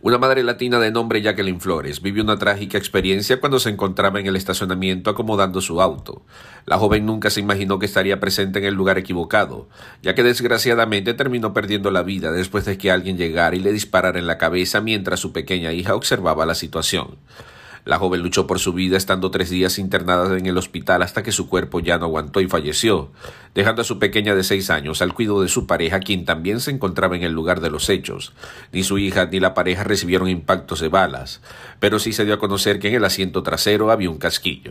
Una madre latina de nombre Jacqueline Flores vivió una trágica experiencia cuando se encontraba en el estacionamiento acomodando su auto. La joven nunca se imaginó que estaría presente en el lugar equivocado, ya que desgraciadamente terminó perdiendo la vida después de que alguien llegara y le disparara en la cabeza mientras su pequeña hija observaba la situación. La joven luchó por su vida estando tres días internada en el hospital hasta que su cuerpo ya no aguantó y falleció, dejando a su pequeña de seis años al cuidado de su pareja, quien también se encontraba en el lugar de los hechos. Ni su hija ni la pareja recibieron impactos de balas, pero sí se dio a conocer que en el asiento trasero había un casquillo.